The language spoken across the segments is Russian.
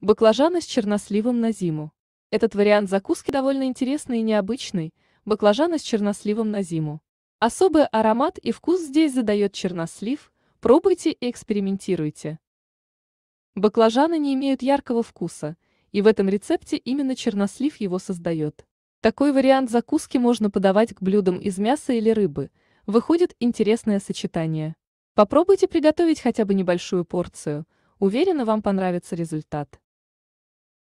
Баклажаны с черносливом на зиму. Этот вариант закуски довольно интересный и необычный. Баклажаны с черносливом на зиму. Особый аромат и вкус здесь задает чернослив. Пробуйте и экспериментируйте. Баклажаны не имеют яркого вкуса, и в этом рецепте именно чернослив его создает. Такой вариант закуски можно подавать к блюдам из мяса или рыбы. Выходит интересное сочетание. Попробуйте приготовить хотя бы небольшую порцию. Уверена, вам понравится результат.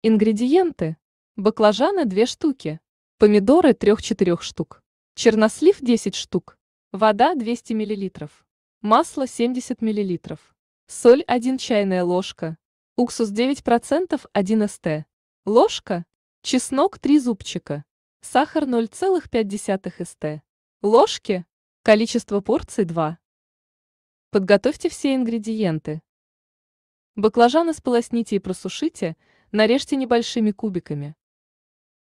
Ингредиенты. Баклажаны 2 штуки. Помидоры 3-4 штук. Чернослив 10 штук. Вода 200 мл. Масло 70 мл. Соль 1 чайная ложка. Уксус 9% 1 ст. Ложка. Чеснок 3 зубчика. Сахар 0,5 ст. Ложки. Количество порций 2. Подготовьте все ингредиенты. Баклажаны сполосните и просушите – нарежьте небольшими кубиками.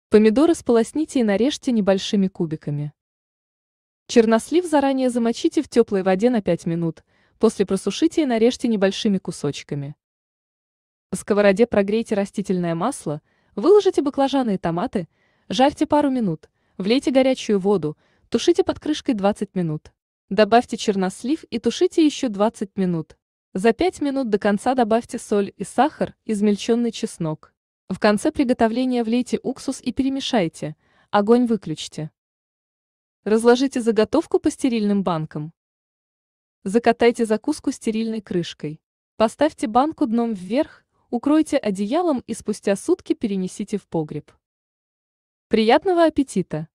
Помидоры сполосните и нарежьте небольшими кубиками. Чернослив заранее замочите в теплой воде на 5 минут, после просушите и нарежьте небольшими кусочками. В сковороде прогрейте растительное масло, выложите баклажаны и томаты, жарьте пару минут, влейте горячую воду, тушите под крышкой 20 минут. Добавьте чернослив и тушите еще 20 минут. За 5 минут до конца добавьте соль и сахар, измельченный чеснок. В конце приготовления влейте уксус и перемешайте, огонь выключите. Разложите заготовку по стерильным банкам. Закатайте закуску стерильной крышкой. Поставьте банку дном вверх, укройте одеялом и спустя сутки перенесите в погреб. Приятного аппетита!